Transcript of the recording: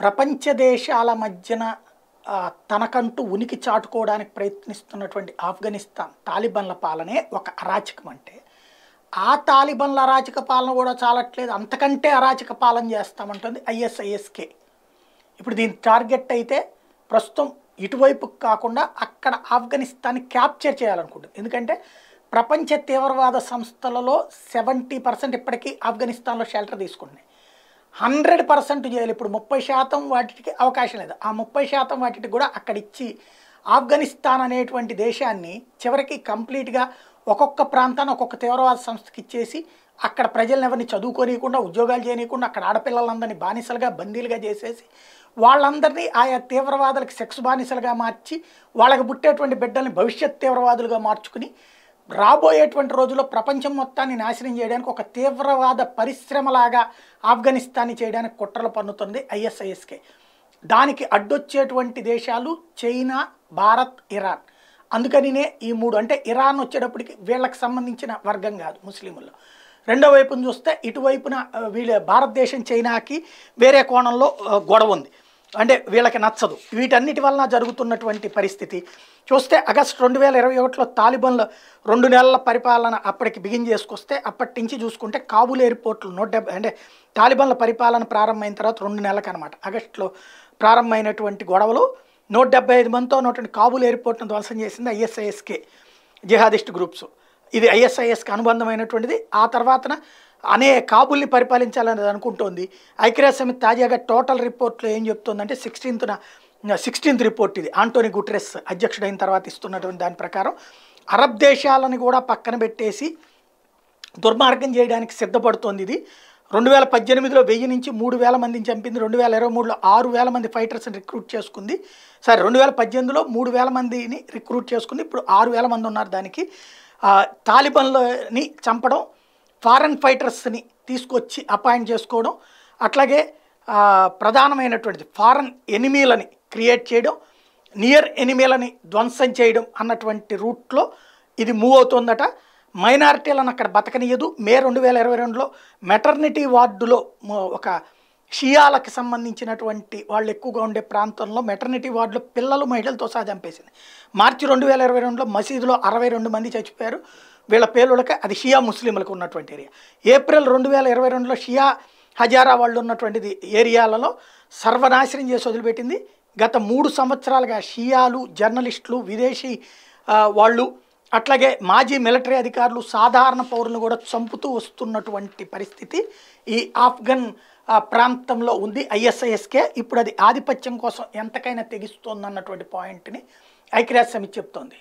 ప్రపంచ దేశాల మధ్యన తనకంటూ ఉనికి చాటుకోవడానికి ప్రయత్నిస్తున్నటువంటి ఆఫ్ఘనిస్తాన్ తాలిబన్ల పాలనే ఒక అరాచకం అంటే ఆ తాలిబన్ల అరాచక పాలన కూడా చాలట్లేదు అంతకంటే అరాచక పాలన చేస్తామంటుంది ఐఎస్ఐఎస్కే ఇప్పుడు దీని టార్గెట్ అయితే ప్రస్తుతం ఇటువైపు కాకుండా అక్కడ ఆఫ్ఘనిస్తాన్ని క్యాప్చర్ చేయాలనుకుంటుంది ఎందుకంటే ప్రపంచ తీవ్రవాద సంస్థలలో సెవెంటీ పర్సెంట్ ఇప్పటికీ ఆఫ్ఘనిస్తాన్లో షెల్టర్ తీసుకున్నాయి హండ్రెడ్ పర్సెంట్ చేయాలి ఇప్పుడు ముప్పై శాతం వాటికి అవకాశం లేదు ఆ ముప్పై శాతం వాటికి కూడా అక్కడ ఇచ్చి ఆఫ్ఘనిస్తాన్ అనేటువంటి దేశాన్ని చివరికి కంప్లీట్గా ఒక్కొక్క ప్రాంతాన్ని ఒక్కొక్క తీవ్రవాద సంస్థకి ఇచ్చేసి అక్కడ ప్రజలను ఎవరిని చదువుకోనియకుండా ఉద్యోగాలు చేయనీయకుండా అక్కడ ఆడపిల్లలందరినీ బానిసలుగా బందీలుగా చేసేసి వాళ్ళందరినీ ఆయా తీవ్రవాదులకు సెక్స్ బానిసలుగా మార్చి వాళ్ళకి పుట్టేటువంటి బిడ్డల్ని భవిష్యత్ తీవ్రవాదులుగా మార్చుకుని రాబోయేటువంటి రోజుల్లో ప్రపంచం మొత్తాన్ని నాశనం చేయడానికి ఒక తీవ్రవాద పరిశ్రమలాగా ఆఫ్ఘనిస్తాన్ని చేయడానికి కుట్రలు పన్నుతుంది ఐఎస్ఐఎస్కే దానికి అడ్డొచ్చేటువంటి దేశాలు చైనా భారత్ ఇరాన్ అందుకనినే ఈ మూడు అంటే ఇరాన్ వచ్చేటప్పటికి వీళ్ళకి సంబంధించిన వర్గం కాదు ముస్లింలు రెండో వైపును చూస్తే ఇటువైపున వీళ్ళ భారతదేశం చైనాకి వేరే కోణంలో గొడవ ఉంది అంటే వీళ్ళకి నచ్చదు వీటన్నిటి వలన జరుగుతున్నటువంటి పరిస్థితి చూస్తే ఆగస్ట్ రెండు వేల ఇరవై ఒకటిలో తాలిబన్ల రెండు నెలల పరిపాలన అప్పటికి బిగిన్ చేసుకొస్తే అప్పటి నుంచి చూసుకుంటే కాబూల్ ఎయిర్పోర్ట్లు నూట డెబ్బై అంటే తాలిబన్ల పరిపాలన ప్రారంభమైన తర్వాత రెండు నెలలకు అనమాట ఆగస్టులో ప్రారంభమైనటువంటి గొడవలు నూట డెబ్బై ఐదు మందితో ఉన్నటువంటి కాబూల్ ఎయిర్పోర్ట్ను ధ్వంసం చేసింది ఐఎస్ఐఎస్కే జిహాదిస్ట్ గ్రూప్స్ ఇది ఐఎస్ఐఎస్కి అనుబంధమైనటువంటిది ఆ తర్వాతన అనే కాబుల్ని పరిపాలించాలని అనుకుంటోంది ఐక్యరాజ్య సమితి తాజాగా టోటల్ రిపోర్ట్లో ఏం చెప్తుందంటే సిక్స్టీన్త్న సిక్స్టీన్త్ రిపోర్ట్ ఇది ఆంటోనీ గుట్రెస్ అధ్యక్షుడైన తర్వాత ఇస్తున్నటువంటి దాని ప్రకారం అరబ్ దేశాలను కూడా పక్కన పెట్టేసి దుర్మార్గం చేయడానికి సిద్ధపడుతోంది ఇది రెండు వేల పద్దెనిమిదిలో వెయ్యి నుంచి మూడు వేల మందిని చంపింది రెండు వేల ఇరవై మూడులో ఆరు వేల మంది ఫైటర్స్ని రిక్రూట్ చేసుకుంది సరే రెండు వేల పద్దెనిమిదిలో మూడు వేల మందిని రిక్రూట్ చేసుకుంది ఇప్పుడు ఆరు వేల మంది ఉన్నారు దానికి తాలిబన్లని చంపడం ఫారెన్ ఫైటర్స్ని తీసుకొచ్చి అపాయింట్ చేసుకోవడం అట్లాగే ప్రధానమైనటువంటిది ఫారెన్ ఎనిమీలని క్రియేట్ చేయడం నియర్ ఎనిమీలని ధ్వంసం చేయడం అన్నటువంటి రూట్లో ఇది మూవ్ అవుతుందట మైనారిటీలను అక్కడ బతకనీయదు మే రెండు వేల ఇరవై రెండులో మెటర్నిటీ వార్డులో ఒక షియాలకు సంబంధించినటువంటి వాళ్ళు ఎక్కువగా ఉండే ప్రాంతంలో మెటర్నిటీ వార్డులో పిల్లలు మహిళలతో సహా చంపేసింది మార్చి రెండు వేల ఇరవై రెండులో మసీదులో అరవై రెండు మంది చచ్చిపోయారు వీళ్ళ పేలుళ్ళకి అది షియా ముస్లింలకు ఉన్నటువంటి ఏరియా ఏప్రిల్ రెండు వేల ఇరవై రెండులో షియా హజారా వాళ్ళు ఉన్నటువంటిది ఏరియాలలో సర్వనాశనం చేసి వదిలిపెట్టింది గత మూడు సంవత్సరాలుగా షియాలు జర్నలిస్టులు విదేశీ వాళ్ళు అట్లాగే మాజీ మిలిటరీ అధికారులు సాధారణ పౌరులు కూడా చంపుతూ వస్తున్నటువంటి పరిస్థితి ఈ ఆఫ్ఘన్ ప్రాంతంలో ఉంది ఐఎస్ఐఎస్కే ఇప్పుడు అది ఆధిపత్యం కోసం ఎంతకైనా తెగిస్తోందన్నటువంటి పాయింట్ని ఐక్యరాజ్య సమితి చెప్తోంది